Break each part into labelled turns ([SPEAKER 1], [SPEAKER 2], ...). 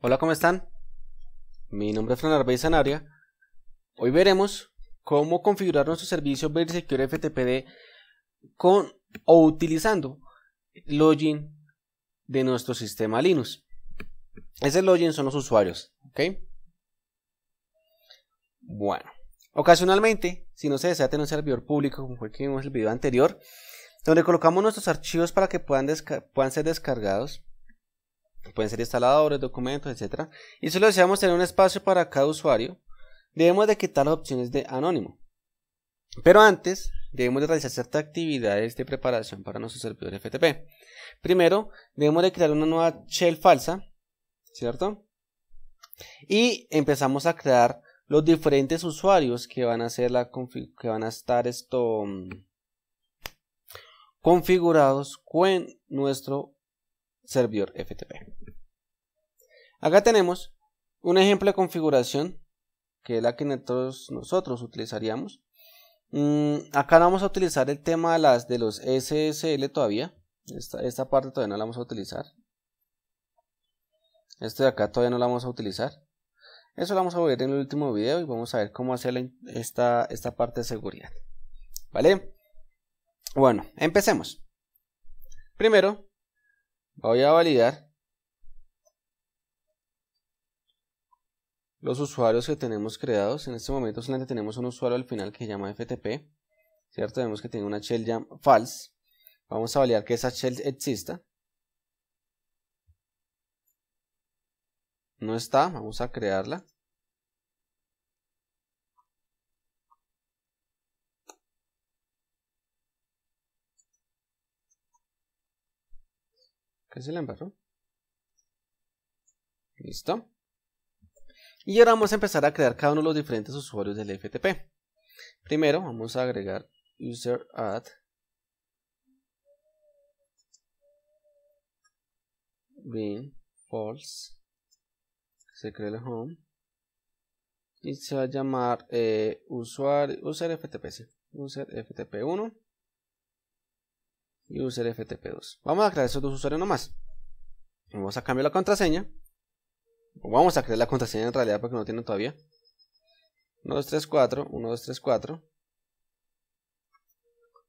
[SPEAKER 1] Hola, ¿cómo están? Mi nombre es Fernando Arbeizanaria. Hoy veremos cómo configurar nuestro servicio Secure FTPD con o utilizando login de nuestro sistema Linux. Ese login son los usuarios, ¿ok? Bueno, ocasionalmente, si no se desea tener un servidor público, como fue que vimos en el video anterior, donde colocamos nuestros archivos para que puedan ser descargados, pueden ser instaladores, documentos, etc. Y solo deseamos tener un espacio para cada usuario, debemos de quitar las opciones de anónimo. Pero antes, debemos de realizar ciertas actividades de preparación para nuestro servidor FTP. Primero, debemos de crear una nueva shell falsa, ¿cierto? Y empezamos a crear los diferentes usuarios que van a la que van a estar esto mm, configurados con nuestro servidor FTP. Acá tenemos un ejemplo de configuración que es la que nosotros utilizaríamos. Mm, acá vamos a utilizar el tema de, las, de los SSL todavía. Esta, esta parte todavía no la vamos a utilizar. Esto de acá todavía no la vamos a utilizar. Eso lo vamos a ver en el último video y vamos a ver cómo hacer esta, esta parte de seguridad. ¿Vale? Bueno, empecemos. Primero, Voy a validar los usuarios que tenemos creados. En este momento solamente tenemos un usuario al final que se llama FTP. ¿Cierto? Vemos que tiene una shell false. Vamos a validar que esa shell exista. No está, vamos a crearla. es el la Listo. Y ahora vamos a empezar a crear cada uno de los diferentes usuarios del FTP. Primero vamos a agregar user add bin false se crea el home y se va a llamar eh, usuario user FTP, user ftp1 y user FTP2. Vamos a crear esos dos usuarios nomás. Vamos a cambiar la contraseña. Vamos a crear la contraseña en realidad porque no tiene todavía. 1, 2, 3, 4, 1, 2, 3, 4.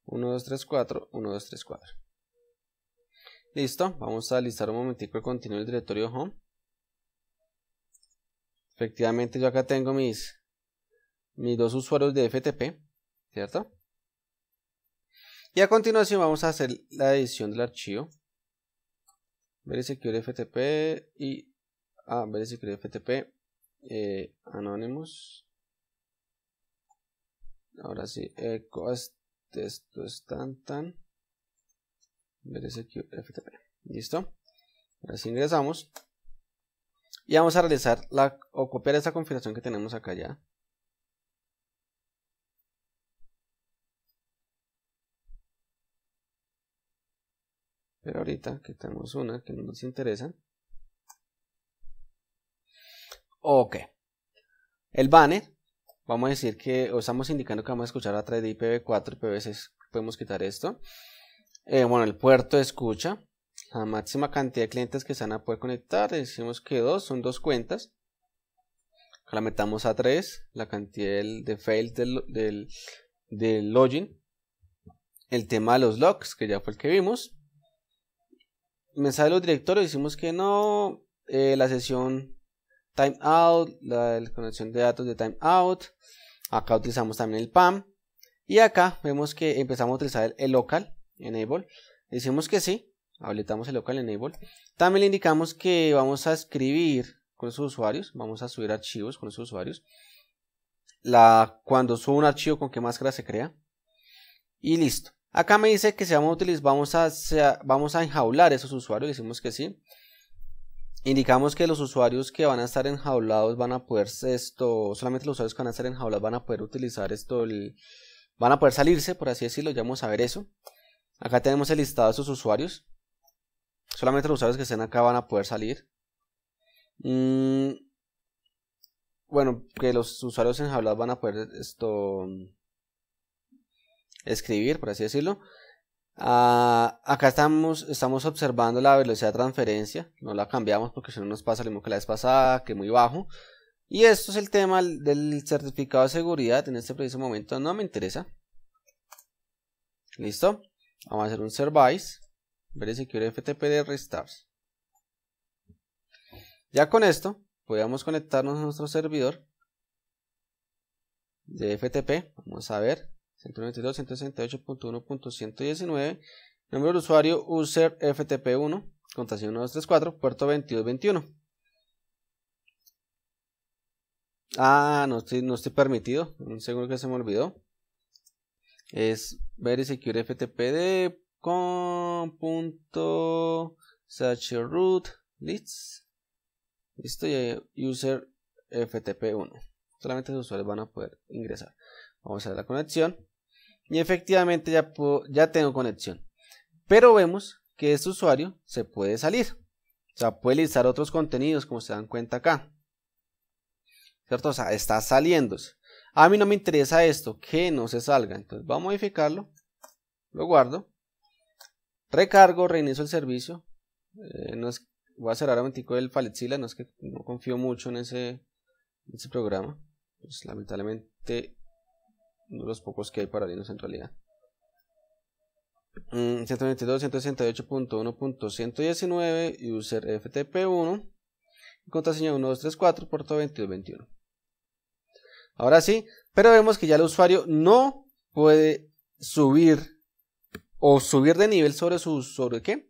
[SPEAKER 1] 1, 2, 3, 4, 1, 2, 3, 4. Listo, vamos a listar un momentico el contenido del directorio home. Efectivamente yo acá tengo mis, mis dos usuarios de FTP, ¿cierto? Y a continuación vamos a hacer la edición del archivo. Verisecure FTP y... Ah, Verisecure FTP eh, anónimos. Ahora sí, Echo, esto es tan tan. Verisecure FTP. ¿Listo? Ahora sí ingresamos. Y vamos a realizar la, o copiar esta configuración que tenemos acá ya. ahorita que tenemos una que no nos interesa. Ok. El banner. Vamos a decir que o estamos indicando que vamos a escuchar a través de IPv4 y ipv 6 Podemos quitar esto. Eh, bueno, el puerto de escucha. La máxima cantidad de clientes que se van a poder conectar. Decimos que dos, son dos cuentas. La metamos a tres La cantidad de, fails del, del login. El tema de los logs, que ya fue el que vimos mensaje de los directores decimos que no, eh, la sesión timeout, la, conexión de datos de timeout, acá utilizamos también el PAM y acá vemos que empezamos a utilizar el, local enable, decimos que sí, habilitamos el local enable, también le indicamos que vamos a escribir con sus usuarios, vamos a subir archivos con sus usuarios, la, cuando subo un archivo con qué máscara se crea y listo. Acá me dice que si vamos a utilizar, vamos a, enjaular esos usuarios, decimos que sí. Indicamos que los usuarios que van a estar enjaulados van a poder esto, solamente los usuarios que van a estar enjaulados van a poder utilizar esto, van a poder salirse, por así decirlo, ya vamos a ver eso. Acá tenemos el listado de esos usuarios. Solamente los usuarios que estén acá van a poder salir. Mm, bueno, que los usuarios enjaulados van a poder esto escribir, por así decirlo. Ah, acá estamos, estamos observando la velocidad de transferencia, no la cambiamos porque si no nos pasa lo mismo que la vez pasada, que muy bajo. Y esto es el tema del certificado de seguridad, en este preciso momento no me interesa. Listo, vamos a hacer un service, ver si quiere FTP de restarts Ya con esto, podemos conectarnos a nuestro servidor de FTP, vamos a ver, 192.168.1.119, número de usuario user FTP1, contación 1234, puerto 2221. Ah, no estoy, no estoy permitido, seguro que se me olvidó. Es y secure FTP Listo, y user FTP1. Solamente los usuarios van a poder ingresar. Vamos a ver la conexión y efectivamente ya, ya tengo conexión. Pero vemos que este usuario se puede salir. O sea, puede listar otros contenidos como se dan cuenta acá. ¿Cierto? O sea, está saliéndose. A mí no me interesa esto, que no se salga. Entonces voy a modificarlo. Lo guardo. Recargo, reinicio el servicio. Eh, no voy a cerrar un el paletzilla, no es que no confío mucho en ese, en ese programa. Pues lamentablemente uno de los pocos que hay para Linux en realidad. Mm, y user FTP1 1234 puerto 2221. Ahora sí, pero vemos que ya el usuario no puede subir o subir de nivel sobre su sobre qué?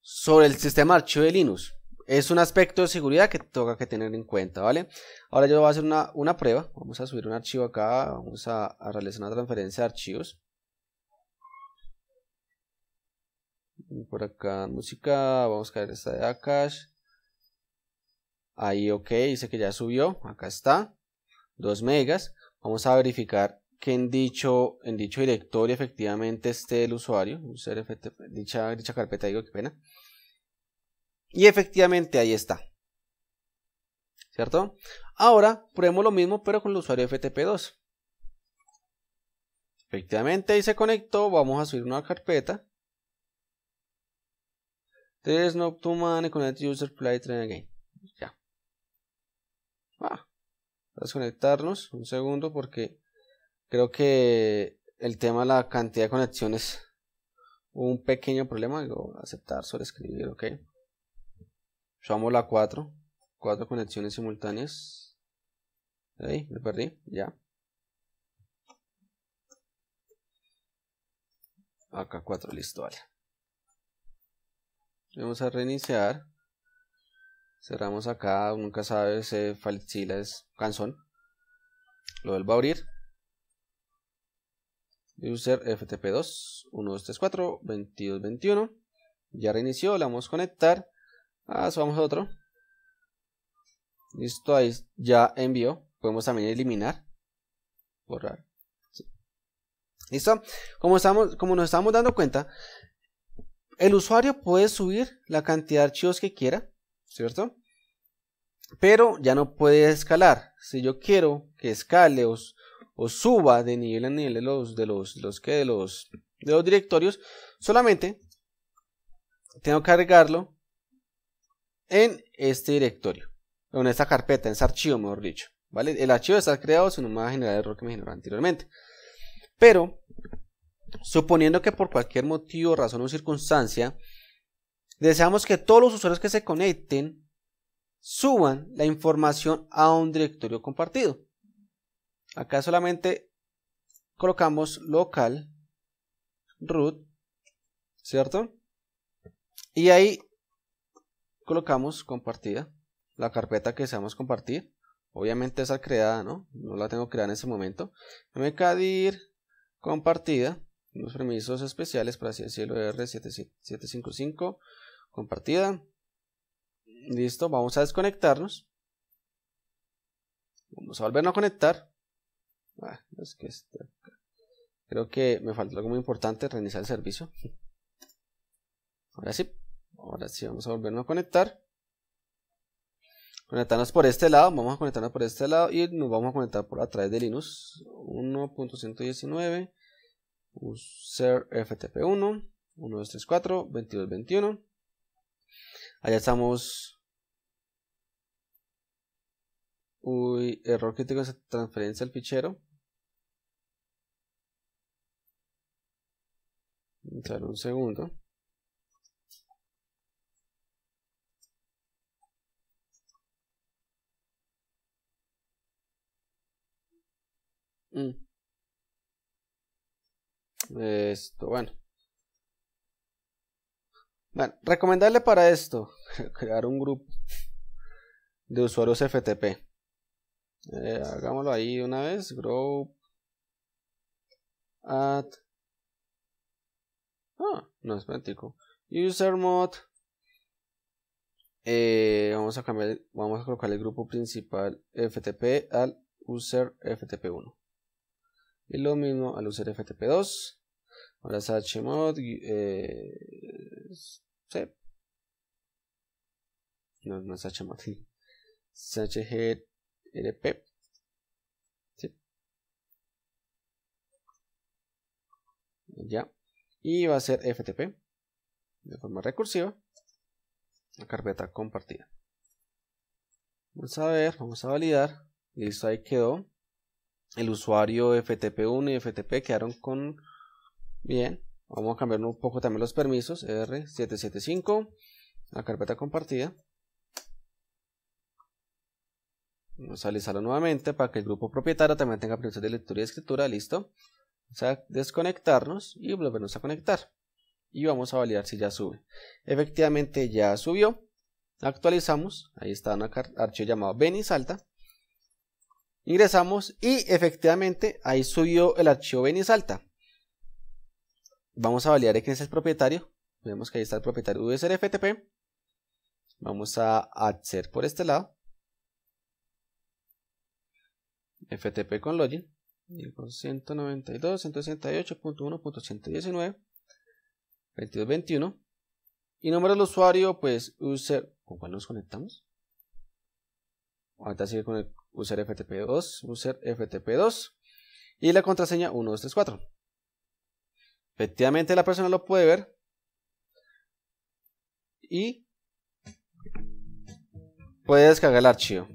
[SPEAKER 1] Sobre el sistema archivo de Linux es un aspecto de seguridad que toca que tener en cuenta, ¿vale? Ahora yo voy a hacer una, prueba, vamos a subir un archivo acá, vamos a, realizar una transferencia de archivos. por acá música, vamos a caer esta de Akash. Ahí ok, dice que ya subió, acá está, 2 megas. Vamos a verificar que en dicho, en dicho directorio efectivamente esté el usuario, dicha, dicha carpeta, digo, qué pena. Y efectivamente ahí está. ¿Cierto? Ahora probemos lo mismo pero con el usuario FTP2. Efectivamente ahí se conectó. Vamos a subir una carpeta. Tres no con el user play train again. Ya. Ah. Desconectarnos un segundo porque creo que el tema de la cantidad de conexiones un pequeño problema. Digo, aceptar, sobre escribir, ok. Usamos la 4. 4 conexiones simultáneas. Ahí, me perdí, ya. Acá 4, listo, vale. Vamos a reiniciar. Cerramos acá, nunca sabes, si eh, la es canzón. Lo vuelvo a abrir. User FTP2 1234 2221. Ya reinició, le vamos a conectar. Ah, subamos otro. Listo, ahí ya envió. Podemos también eliminar. Borrar. ¿Listo? Como, estamos, como nos estamos dando cuenta, el usuario puede subir la cantidad de archivos que quiera, ¿cierto? Pero ya no puede escalar. Si yo quiero que escale o, o suba de nivel a nivel de los, de los, los, de los, de directorios, solamente tengo que agregarlo en este directorio, en esta carpeta, en este archivo, mejor dicho. ¿vale? El archivo está creado sin a generar el error que me generó anteriormente. Pero, suponiendo que por cualquier motivo, razón o circunstancia, deseamos que todos los usuarios que se conecten suban la información a un directorio compartido. Acá solamente colocamos local root, ¿cierto? Y ahí colocamos compartida, la carpeta que deseamos compartir. Obviamente esa creada, ¿no? No la tengo creada en ese momento. mkdir compartida, unos permisos especiales, para así decirlo, R755 compartida. Listo, vamos a desconectarnos. Vamos a volver a conectar. Ah, Creo que me falta algo muy importante, reiniciar el servicio. Ahora sí. Ahora sí, vamos a volvernos a conectar. Conectarnos por este lado, vamos a conectarnos por este lado y nos vamos a conectar por a través de Linux 1.119 user ftp1 1234 2221. Allá estamos. Uy, error crítico de transferencia al fichero. un segundo. Mm. Esto, bueno. Bueno, recomendarle para esto, crear un grupo de usuarios FTP. Eh, hagámoslo ahí una vez, group add ah, no es práctico. User mod. Eh, vamos a cambiar, vamos a colocar el grupo principal FTP al user FTP1. Y lo mismo al usar FTP2. Ahora es HMOD. Eh, no, no es HMOD. Es HGRP. Ya. Y va a ser FTP. De forma recursiva. La carpeta compartida. Vamos a ver, vamos a validar. Listo, ahí quedó el usuario FTP1 y FTP quedaron con bien. Vamos a cambiar un poco también los permisos. R775, la carpeta compartida. Vamos a realizarlo nuevamente para que el grupo propietario también tenga permisos de lectura y escritura. Listo. Vamos a desconectarnos y volvernos a conectar. Y vamos a validar si ya sube. Efectivamente ya subió. Actualizamos. Ahí está un archivo llamado Beni Salta. Ingresamos y efectivamente ahí subió el archivo y Salta. Vamos a validar que es el propietario. Vemos que ahí está el propietario FTP Vamos a hacer por este lado. FTP con login. 192.168.1.119 22.21 y número del usuario pues user ¿con cuál nos conectamos? ahorita sigue con el user ftp2, user ftp2 y la contraseña 1234. Efectivamente la persona lo puede ver y puede descargar el archivo.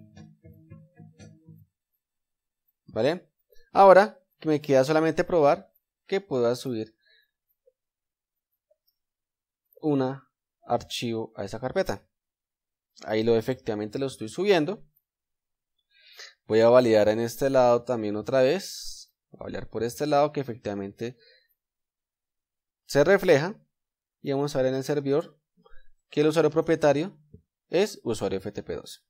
[SPEAKER 1] ¿Vale? Ahora me queda solamente probar que pueda subir un archivo a esa carpeta. Ahí lo efectivamente lo estoy subiendo voy a validar en este lado también otra vez voy a validar por este lado que efectivamente se refleja y vamos a ver en el servidor que el usuario propietario es usuario FTP12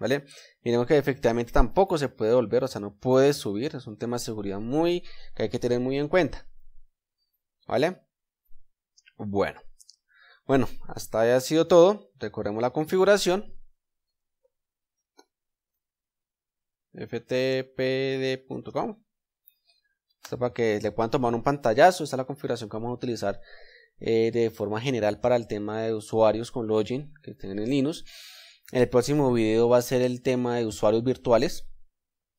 [SPEAKER 1] ¿Vale? Miremos que efectivamente tampoco se puede volver, o sea, no puede subir. Es un tema de seguridad muy que hay que tener muy en cuenta. ¿Vale? Bueno. Bueno, hasta ahí ha sido todo. Recorremos la configuración. ftpd.com. para que le puedan tomar un pantallazo. Esta es la configuración que vamos a utilizar eh, de forma general para el tema de usuarios con login que tienen en Linux. En el próximo video va a ser el tema de usuarios virtuales.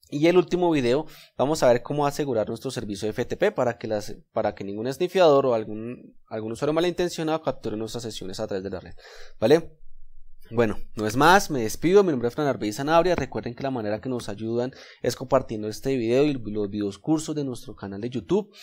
[SPEAKER 1] Y el último video vamos a ver cómo asegurar nuestro servicio FTP para que, para que ningún sniffiador o algún, algún usuario malintencionado capture nuestras sesiones a través de la red. ¿Vale? Bueno, no es más, me despido, mi nombre es Fran Arbey Sanabria, recuerden que la manera que nos ayudan es compartiendo este video y los videos cursos de nuestro canal de YouTube.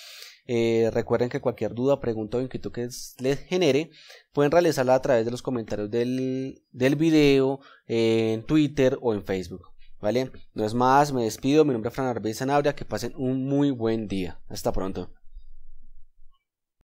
[SPEAKER 1] Eh, recuerden que cualquier duda, pregunta o inquietud que les genere, pueden realizarla a través de los comentarios del, del video, en Twitter o en Facebook. ¿Vale? No es más, me despido, mi nombre es Fran Arbey Sanabria, que pasen un muy buen día. Hasta pronto.